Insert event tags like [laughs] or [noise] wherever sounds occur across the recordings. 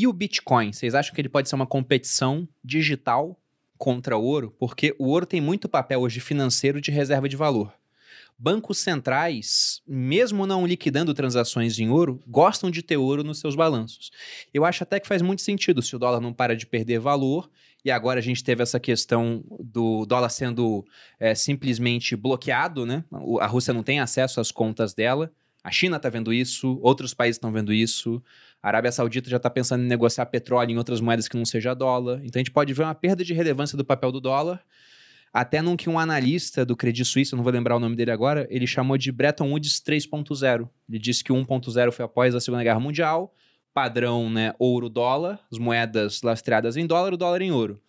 E o Bitcoin, vocês acham que ele pode ser uma competição digital contra ouro? Porque o ouro tem muito papel hoje financeiro de reserva de valor. Bancos centrais, mesmo não liquidando transações em ouro, gostam de ter ouro nos seus balanços. Eu acho até que faz muito sentido se o dólar não para de perder valor e agora a gente teve essa questão do dólar sendo é, simplesmente bloqueado, né? A Rússia não tem acesso às contas dela. A China está vendo isso, outros países estão vendo isso. A Arábia Saudita já está pensando em negociar petróleo em outras moedas que não seja dólar. Então a gente pode ver uma perda de relevância do papel do dólar, até num que um analista do Credit Suisse, eu não vou lembrar o nome dele agora, ele chamou de Bretton Woods 3.0. Ele disse que 1.0 foi após a Segunda Guerra Mundial, padrão né, ouro-dólar, as moedas lastreadas em dólar, o dólar em ouro.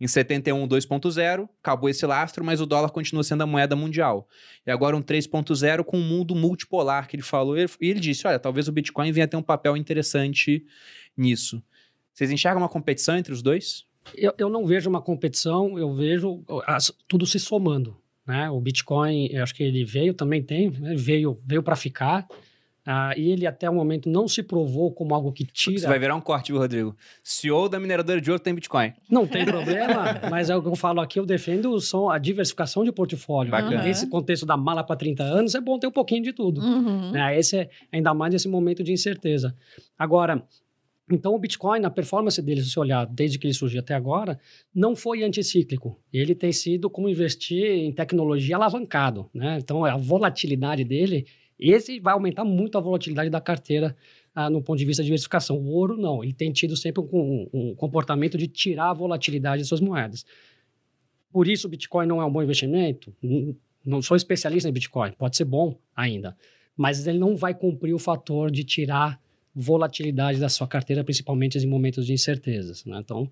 Em 71, 2.0, acabou esse lastro, mas o dólar continua sendo a moeda mundial. E agora um 3.0 com um mundo multipolar que ele falou. E ele, disse: olha, talvez o Bitcoin venha ter um papel interessante nisso. Vocês enxergam uma competição entre os dois? Eu, eu não vejo uma competição, eu vejo as, tudo se somando. Né? O Bitcoin, acho que ele veio também tem, né? veio, veio para ficar. Ah, e ele até o momento não se provou como algo que tira. Você vai virar um corte, viu, Rodrigo? CEO da mineradora de ouro tem Bitcoin. Não tem problema, [laughs] mas é o que eu falo aqui, eu defendo são a diversificação de portfólio. Bacana. Nesse contexto da mala para 30 anos, é bom ter um pouquinho de tudo. Uhum. Né? Esse é, ainda mais nesse momento de incerteza. Agora, então, o Bitcoin, a performance dele, se você olhar desde que ele surgiu até agora, não foi anticíclico. Ele tem sido como investir em tecnologia alavancado. Né? Então, a volatilidade dele esse vai aumentar muito a volatilidade da carteira ah, no ponto de vista de diversificação. O ouro, não. Ele tem tido sempre um, um comportamento de tirar a volatilidade das suas moedas. Por isso, o Bitcoin não é um bom investimento? Não sou especialista em Bitcoin. Pode ser bom ainda. Mas ele não vai cumprir o fator de tirar volatilidade da sua carteira, principalmente em momentos de incertezas. Né? Então,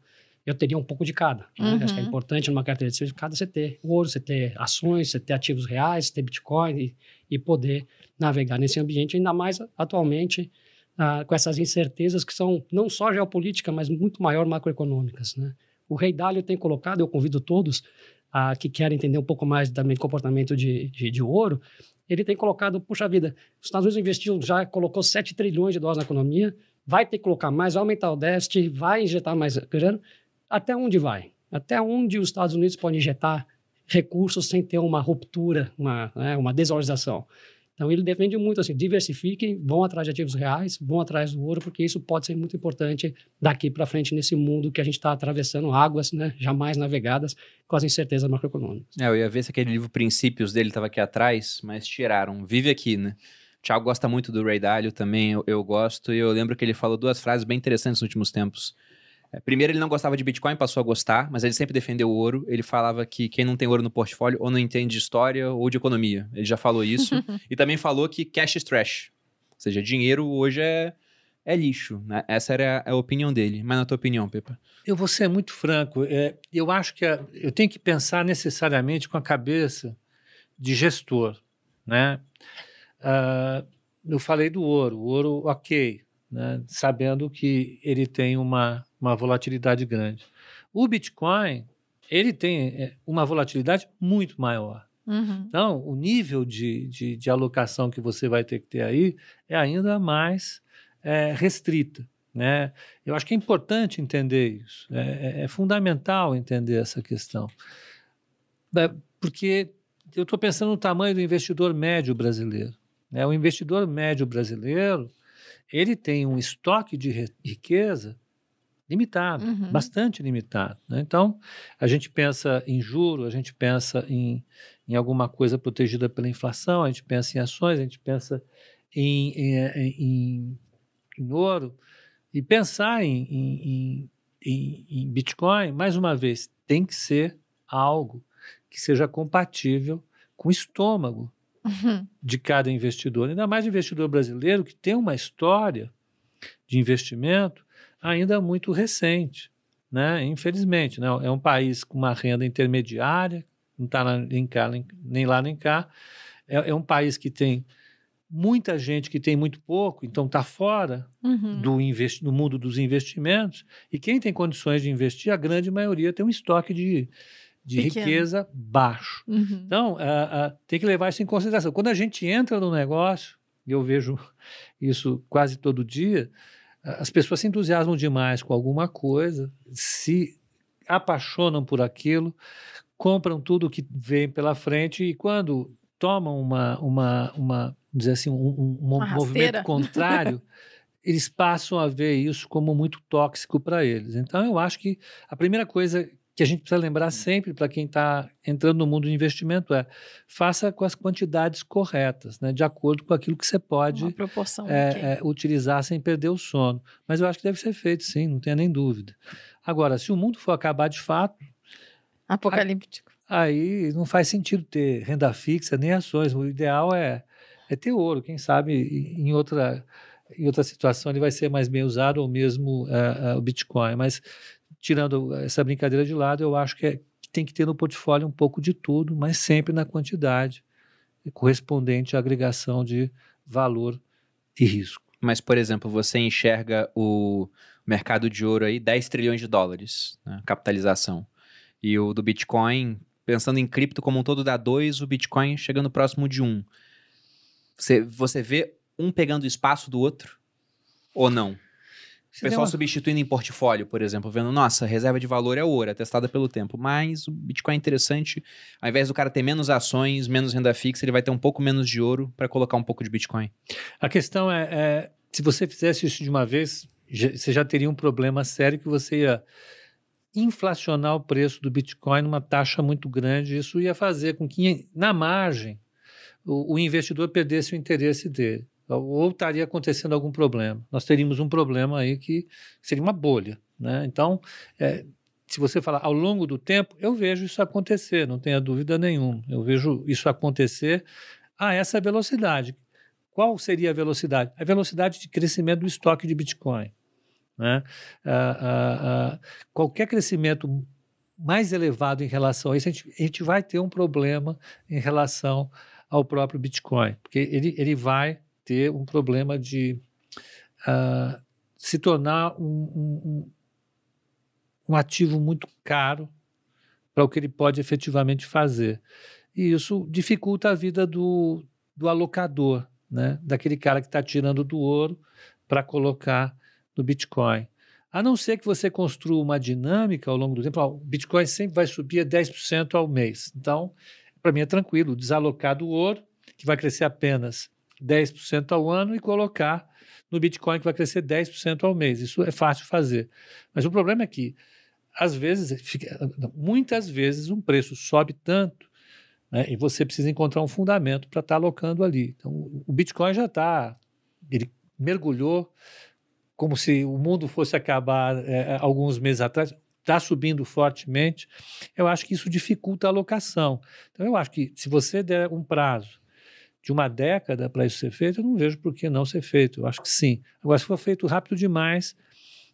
eu teria um pouco de cada. Né? Acho que é uhum. importante numa carteira de cada você ter ouro, você ter ações, você ter ativos reais, você ter Bitcoin e, e poder navegar nesse ambiente, ainda mais atualmente ah, com essas incertezas que são não só geopolítica, mas muito maior macroeconômicas. Né? O Rei Dalio tem colocado, eu convido todos ah, que querem entender um pouco mais também do comportamento de, de, de ouro, ele tem colocado, puxa vida, os Estados Unidos investiu, já colocou 7 trilhões de dólares na economia, vai ter que colocar mais, vai aumentar o déficit, vai injetar mais grana, até onde vai? Até onde os Estados Unidos podem injetar recursos sem ter uma ruptura, uma, né, uma desorganização? Então, ele defende muito assim, diversifiquem, vão atrás de ativos reais, vão atrás do ouro, porque isso pode ser muito importante daqui para frente nesse mundo que a gente está atravessando águas né, jamais navegadas com as incertezas macroeconômicas. É, eu ia ver se aquele livro Princípios dele estava aqui atrás, mas tiraram. Vive aqui, né? Tiago gosta muito do Ray Dalio também, eu, eu, gosto, e eu lembro que ele falou duas frases bem interessantes nos últimos tempos. Primeiro, ele não gostava de Bitcoin, passou a gostar, mas ele sempre defendeu o ouro. Ele falava que quem não tem ouro no portfólio ou não entende de história ou de economia. Ele já falou isso. [laughs] e também falou que cash is trash. Ou seja, dinheiro hoje é, é lixo. Né? Essa era a, a opinião dele. Mas na tua opinião, Pepa? Eu vou ser muito franco. É, eu acho que a, eu tenho que pensar necessariamente com a cabeça de gestor. Né? Uh, eu falei do ouro. O ouro, ok. Né? Sabendo que ele tem uma uma volatilidade grande. O Bitcoin, ele tem é, uma volatilidade muito maior. Uhum. Então, o nível de, de, de, alocação que você vai ter que ter aí é ainda mais é, restrita. Né? Eu acho que é importante entender isso. É, é, é fundamental entender essa questão. É, porque eu estou pensando no tamanho do investidor médio brasileiro. Né? O investidor médio brasileiro ele tem um estoque de riqueza limitado, uhum. bastante limitado. Né? Então, a gente pensa em juro, a gente pensa em, em alguma coisa protegida pela inflação, a gente pensa em ações, a gente pensa em, em, em, em ouro. E pensar em, em Bitcoin, mais uma vez, tem que ser algo que seja compatível com o estômago uhum. de cada investidor, ainda mais investidor brasileiro que tem uma história de investimento ainda muito recente, né? Infelizmente, né? É um país com uma renda intermediária, não está nem cá nem lá nem cá. É, é, um país que tem muita gente que tem muito pouco, então está fora uhum. do, investi do mundo dos investimentos. E quem tem condições de investir, a grande maioria tem um estoque de, de Pequeno. riqueza baixo. Uhum. Então, tem que levar isso em consideração. Quando a gente entra no negócio, e eu vejo isso quase todo dia, as pessoas se entusiasmam demais com alguma coisa, se apaixonam por aquilo, compram tudo que vem pela frente e quando tomam uma, uma, uma dizer assim, um, um, um movimento [laughs] contrário, eles passam a ver isso como muito tóxico para eles. Então, eu acho que a primeira coisa que a gente precisa lembrar sempre para quem está entrando no mundo de investimento é faça com as quantidades corretas, né, de acordo com aquilo que você pode é, é, utilizar sem perder o sono. Mas eu acho que deve ser feito, sim, não tenha nem dúvida. Agora, se o mundo for acabar de fato... Apocalíptico. Aí não faz sentido ter renda fixa nem ações. O ideal é, é ter ouro. Quem sabe em outra em outra situação ele vai ser mais bem usado ou mesmo uh, uh, o Bitcoin. Mas tirando essa brincadeira de lado, eu acho que, é, que tem que ter no portfólio um pouco de tudo, mas sempre na quantidade correspondente à agregação de valor e risco. Mas, por exemplo, você enxerga o mercado de ouro aí 10 trilhões de dólares, né, capitalização. E o do Bitcoin, pensando em cripto como um todo, dá 2, o Bitcoin chegando próximo de 1. Um. Você, você vê um pegando espaço do outro ou não? O pessoal uma... substituindo em portfólio, por exemplo, vendo, nossa, reserva de valor é ouro, atestada pelo tempo, mas o Bitcoin é interessante, ao invés do cara ter menos ações, menos renda fixa, ele vai ter um pouco menos de ouro para colocar um pouco de Bitcoin. A questão é, é, se você fizesse isso de uma vez, você já teria um problema sério que você ia inflacionar o preço do Bitcoin numa taxa muito grande, isso ia fazer com que, na margem, o, o investidor perdesse o interesse dele ou estaria acontecendo algum problema. Nós teríamos um problema aí que seria uma bolha. Né? Então, é, se você falar ao longo do tempo, eu vejo isso acontecer, não tenha dúvida nenhuma. Eu vejo isso acontecer a essa velocidade. Qual seria a velocidade? A velocidade de crescimento do estoque de Bitcoin. Né? Ah, ah, ah, qualquer crescimento mais elevado em relação a isso, a gente, a gente vai ter um problema em relação ao próprio Bitcoin, porque ele, ele vai ter um problema de uh, se tornar um, um, um ativo muito caro para o que ele pode efetivamente fazer. E isso dificulta a vida do, do alocador, né? daquele cara que está tirando do ouro para colocar no Bitcoin. A não ser que você construa uma dinâmica ao longo do tempo, ó, o Bitcoin sempre vai subir a 10% ao mês. Então, para mim é tranquilo, desalocar do ouro, que vai crescer apenas 10% ao ano e colocar no Bitcoin que vai crescer 10% ao mês. Isso é fácil fazer. Mas o problema é que, às vezes, muitas vezes, um preço sobe tanto né, e você precisa encontrar um fundamento para estar tá alocando ali. Então, o Bitcoin já está, ele mergulhou como se o mundo fosse acabar é, é alguns meses atrás, está subindo fortemente, eu acho que isso dificulta a alocação. Então, eu acho que se você der um prazo de uma década para isso ser feito, eu não vejo por que não ser feito. Eu acho que sim. Agora, se for feito rápido demais,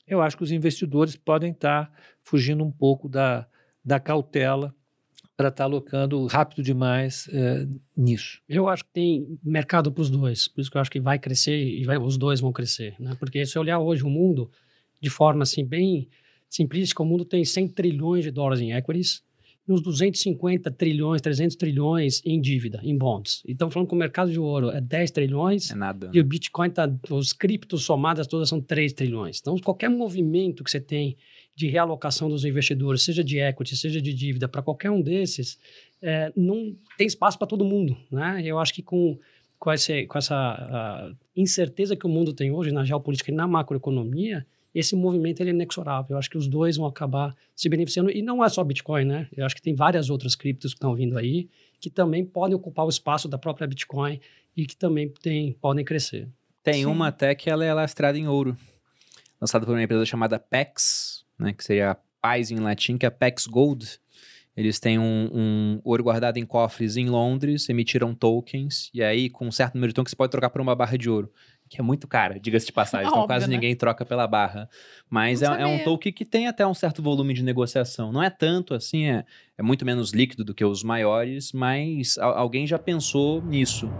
eu acho que os investidores podem estar tá fugindo um pouco da, da cautela para estar tá alocando rápido demais é, nisso. Eu acho que tem mercado para os dois, por isso que eu acho que vai crescer e vai, os dois vão crescer, né? Porque se olhar hoje o mundo de forma assim bem simplista o mundo tem 100 trilhões de dólares em equities, e uns 250 trilhões, 300 trilhões em dívida, em bonds. Então, falando que o mercado de ouro é 10 trilhões. É nada. E o Bitcoin, tá, os criptos somadas todas são 3 trilhões. Então, qualquer movimento que você tem de realocação dos investidores, seja de equity, seja de dívida, para qualquer um desses, é, não tem espaço para todo mundo. Né? Eu acho que com, com, esse, com essa ah, incerteza que o mundo tem hoje na geopolítica e na macroeconomia, esse movimento ele é inexorável. Eu acho que os dois vão acabar se beneficiando. E não é só Bitcoin, né? Eu acho que tem várias outras criptos que estão vindo aí que também podem ocupar o espaço da própria Bitcoin e que também tem, podem crescer. Tem Sim. uma até que ela é lastrada em ouro, lançada por uma empresa chamada PEX, né, que seria a Paz em latim, que é PEX Gold. Eles têm um, um, ouro guardado em cofres em Londres, emitiram tokens, e aí, com um certo número de tokens, você pode trocar por uma barra de ouro que é muito cara, diga-se de passagem. Óbvio, então quase né? ninguém troca pela barra. Mas é, é, um token que tem até um certo volume de negociação. Não é tanto assim, é, é muito menos líquido do que os maiores, mas alguém já pensou nisso.